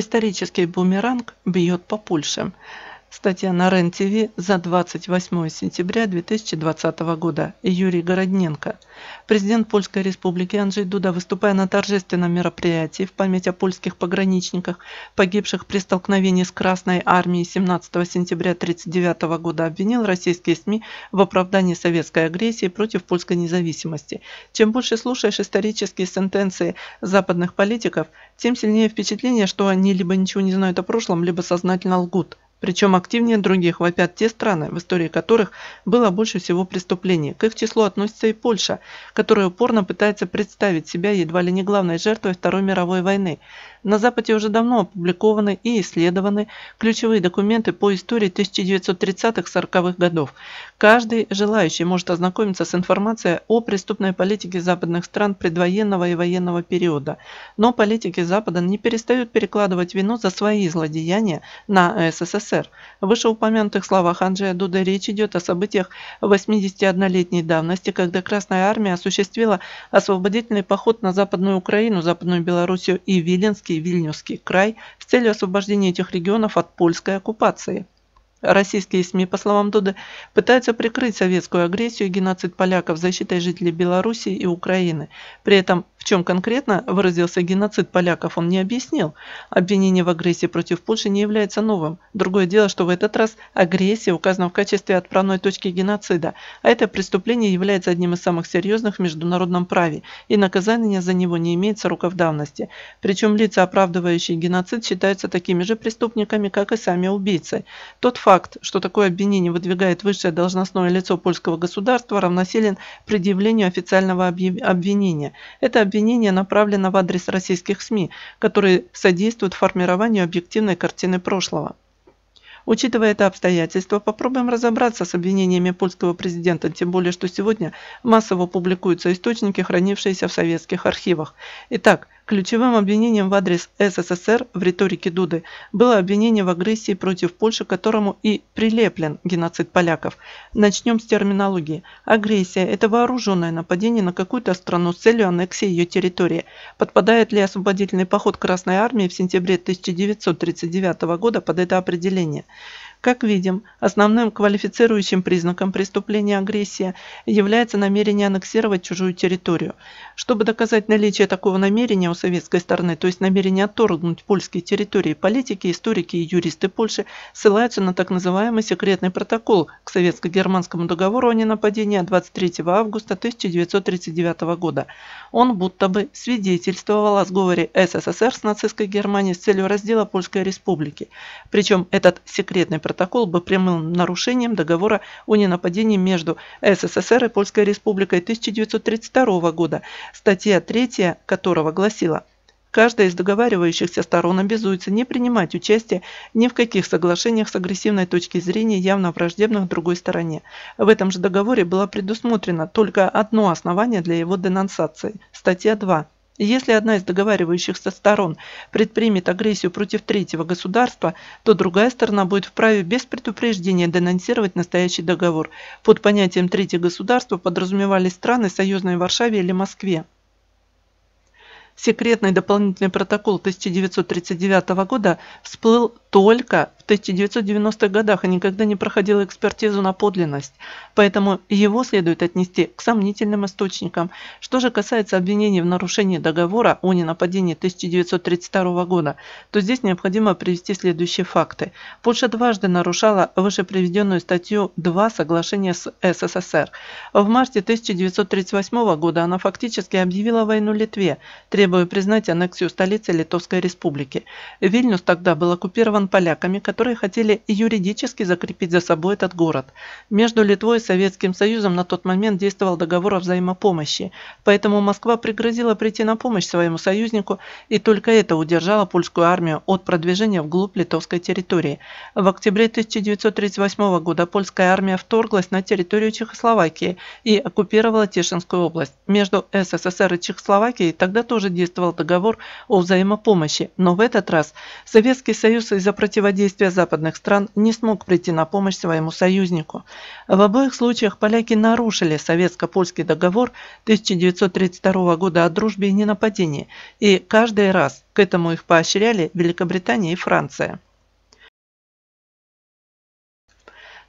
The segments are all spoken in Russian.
Исторический бумеранг бьет по пульсам. Статья на РЕН-ТВ за 28 сентября 2020 года. Юрий Городненко. Президент Польской Республики Анджей Дуда, выступая на торжественном мероприятии в память о польских пограничниках, погибших при столкновении с Красной Армией 17 сентября 1939 года, обвинил российские СМИ в оправдании советской агрессии против польской независимости. Чем больше слушаешь исторические сентенции западных политиков, тем сильнее впечатление, что они либо ничего не знают о прошлом, либо сознательно лгут – причем активнее других вопят те страны, в истории которых было больше всего преступлений. К их числу относится и Польша, которая упорно пытается представить себя едва ли не главной жертвой Второй мировой войны. На Западе уже давно опубликованы и исследованы ключевые документы по истории 1930-40-х годов. Каждый желающий может ознакомиться с информацией о преступной политике западных стран предвоенного и военного периода. Но политики Запада не перестают перекладывать вину за свои злодеяния на СССР. СССР. В вышеупомянутых словах Анджея Дуда речь идет о событиях 81-летней давности, когда Красная Армия осуществила освободительный поход на Западную Украину, Западную Белоруссию и Виленский, Вильнюсский край с целью освобождения этих регионов от польской оккупации. Российские СМИ, по словам Дуды, пытаются прикрыть советскую агрессию и геноцид поляков защитой жителей Белоруссии и Украины. При этом в чем конкретно выразился геноцид поляков, он не объяснил. Обвинение в агрессии против Польши не является новым. Другое дело, что в этот раз агрессия указана в качестве отправной точки геноцида, а это преступление является одним из самых серьезных в международном праве, и наказание за него не имеет сроков давности. Причем лица, оправдывающие геноцид, считаются такими же преступниками, как и сами убийцы. Тот факт, факт, что такое обвинение выдвигает высшее должностное лицо польского государства, равносилен предъявлению официального обвинения. Это обвинение направлено в адрес российских СМИ, которые содействуют формированию объективной картины прошлого. Учитывая это обстоятельство, попробуем разобраться с обвинениями польского президента, тем более, что сегодня массово публикуются источники, хранившиеся в советских архивах. Итак, Ключевым обвинением в адрес СССР в риторике Дуды было обвинение в агрессии против Польши, которому и прилеплен геноцид поляков. Начнем с терминологии. Агрессия – это вооруженное нападение на какую-то страну с целью аннексии ее территории. Подпадает ли освободительный поход Красной Армии в сентябре 1939 года под это определение? Как видим, основным квалифицирующим признаком преступления агрессия является намерение аннексировать чужую территорию. Чтобы доказать наличие такого намерения у советской стороны, то есть намерение отторгнуть польские территории, политики, историки и юристы Польши ссылаются на так называемый секретный протокол к советско-германскому договору о ненападении 23 августа 1939 года. Он будто бы свидетельствовал о сговоре СССР с нацистской Германией с целью раздела Польской республики. Причем этот секретный протокол протокол был прямым нарушением договора о ненападении между СССР и Польской Республикой 1932 года, статья 3 которого гласила – Каждая из договаривающихся сторон обязуется не принимать участие ни в каких соглашениях с агрессивной точки зрения, явно враждебных другой стороне. В этом же договоре было предусмотрено только одно основание для его денонсации – статья 2 если одна из договаривающихся сторон предпримет агрессию против третьего государства, то другая сторона будет вправе без предупреждения денонсировать настоящий договор. Под понятием «третье государство» подразумевались страны союзной Варшаве или Москве. Секретный дополнительный протокол 1939 года всплыл только в 1990-х годах и никогда не проходил экспертизу на подлинность, поэтому его следует отнести к сомнительным источникам. Что же касается обвинений в нарушении договора о ненападении 1932 года, то здесь необходимо привести следующие факты. Польша дважды нарушала вышеприведенную статью 2 соглашения с СССР. В марте 1938 года она фактически объявила войну Литве, требуя признать аннексию столицы Литовской Республики. Вильнюс тогда был оккупирован создан поляками, которые хотели юридически закрепить за собой этот город. Между Литвой и Советским Союзом на тот момент действовал договор о взаимопомощи, поэтому Москва пригрозила прийти на помощь своему союзнику, и только это удержало польскую армию от продвижения вглубь литовской территории. В октябре 1938 года польская армия вторглась на территорию Чехословакии и оккупировала Тишинскую область. Между СССР и Чехословакией тогда тоже действовал договор о взаимопомощи, но в этот раз Советский Союз из-за противодействия западных стран не смог прийти на помощь своему союзнику. В обоих случаях поляки нарушили советско-польский договор 1932 года о дружбе и ненападении, и каждый раз к этому их поощряли Великобритания и Франция.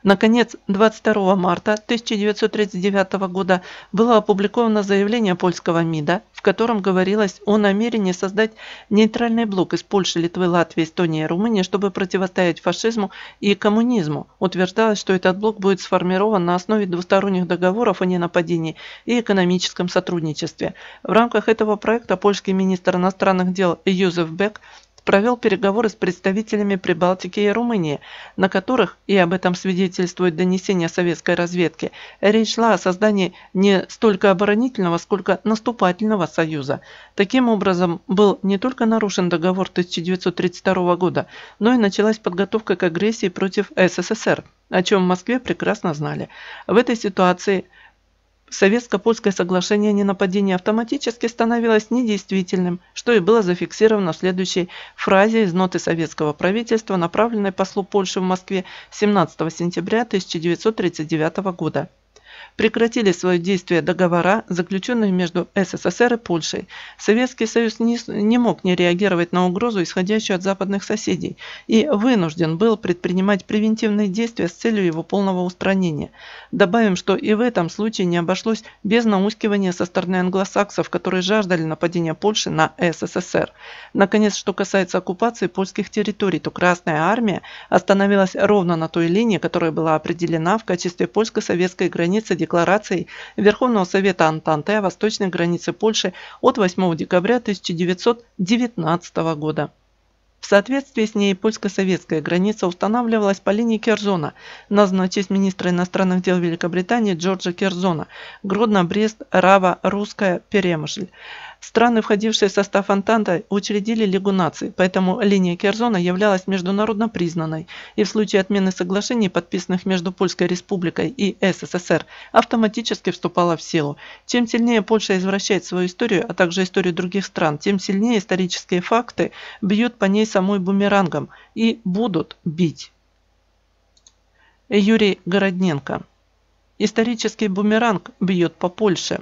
Наконец, 22 марта 1939 года было опубликовано заявление польского МИДа, в котором говорилось о намерении создать нейтральный блок из Польши, Литвы, Латвии, Эстонии и Румынии, чтобы противостоять фашизму и коммунизму. Утверждалось, что этот блок будет сформирован на основе двусторонних договоров о ненападении и экономическом сотрудничестве. В рамках этого проекта польский министр иностранных дел Юзеф Бек провел переговоры с представителями Прибалтики и Румынии, на которых, и об этом свидетельствует донесение советской разведки, речь шла о создании не столько оборонительного, сколько наступательного союза. Таким образом, был не только нарушен договор 1932 года, но и началась подготовка к агрессии против СССР, о чем в Москве прекрасно знали. В этой ситуации – Советско-польское соглашение о ненападении автоматически становилось недействительным, что и было зафиксировано в следующей фразе из ноты советского правительства, направленной послу Польши в Москве 17 сентября 1939 года прекратили свое действие договора, заключенные между СССР и Польшей. Советский Союз не, не мог не реагировать на угрозу, исходящую от западных соседей, и вынужден был предпринимать превентивные действия с целью его полного устранения. Добавим, что и в этом случае не обошлось без наускивания со стороны англосаксов, которые жаждали нападения Польши на СССР. Наконец, что касается оккупации польских территорий, то Красная Армия остановилась ровно на той линии, которая была определена в качестве польско-советской границы декларацией Верховного Совета Антанты о восточной границе Польши от 8 декабря 1919 года. В соответствии с ней польско-советская граница устанавливалась по линии Керзона, названной в честь министра иностранных дел Великобритании Джорджа Керзона, Гродно, Брест, Рава, Русская, Перемышль. Страны, входившие в состав Антанта, учредили Лигу наций, поэтому линия Керзона являлась международно признанной, и в случае отмены соглашений, подписанных между Польской республикой и СССР, автоматически вступала в силу. Чем сильнее Польша извращает свою историю, а также историю других стран, тем сильнее исторические факты бьют по ней самой бумерангом и будут бить. Юрий Городненко. Исторический бумеранг бьет по Польше.